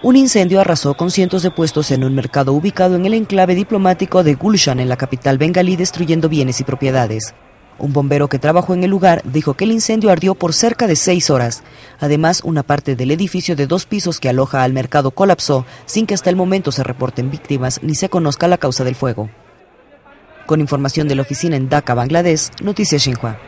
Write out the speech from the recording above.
Un incendio arrasó con cientos de puestos en un mercado ubicado en el enclave diplomático de Gulshan, en la capital bengalí, destruyendo bienes y propiedades. Un bombero que trabajó en el lugar dijo que el incendio ardió por cerca de seis horas. Además, una parte del edificio de dos pisos que aloja al mercado colapsó, sin que hasta el momento se reporten víctimas ni se conozca la causa del fuego. Con información de la oficina en Dhaka, Bangladesh, Noticias Xinhua.